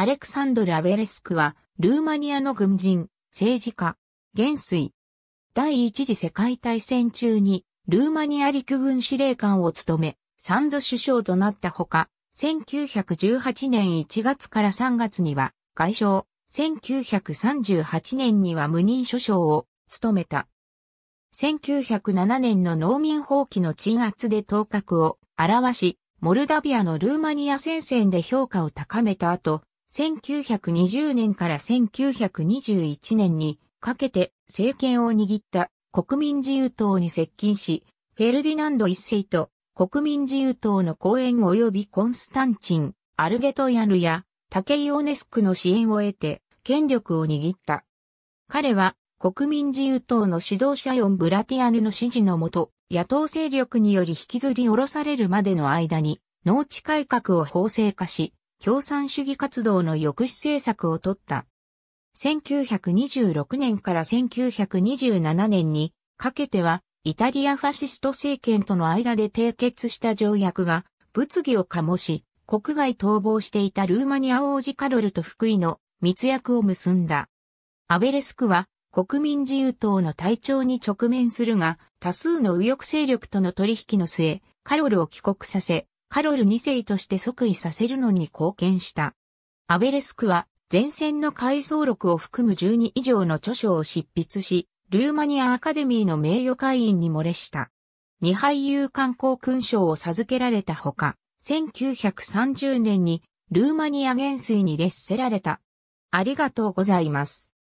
アレクサンドル・アベレスクは、ルーマニアの軍人、政治家、元帥。第一次世界大戦中に、ルーマニア陸軍司令官を務め、ン度首相となったほか、1918年1月から3月には、外相、1938年には無任首相を務めた。1907年の農民放棄の鎮圧で頭角を表し、モルダビアのルーマニア戦線で評価を高めた後、1920年から1921年にかけて政権を握った国民自由党に接近し、フェルディナンド一世と国民自由党の講演及びコンスタンチン、アルゲトヤルや竹井オネスクの支援を得て権力を握った。彼は国民自由党の指導者ヨン・ブラティアヌの支持のもと、野党勢力により引きずり下ろされるまでの間に農地改革を法制化し、共産主義活動の抑止政策を取った。1926年から1927年にかけては、イタリアファシスト政権との間で締結した条約が物議を醸し、国外逃亡していたルーマニア王子カロルと福井の密約を結んだ。アベレスクは国民自由党の隊長に直面するが、多数の右翼勢力との取引の末、カロルを帰国させ、カロル2世として即位させるのに貢献した。アベレスクは前線の回想録を含む12以上の著書を執筆し、ルーマニアアカデミーの名誉会員に漏れした。二俳有観光勲章を授けられたほか、1930年にルーマニア元帥に列せられた。ありがとうございます。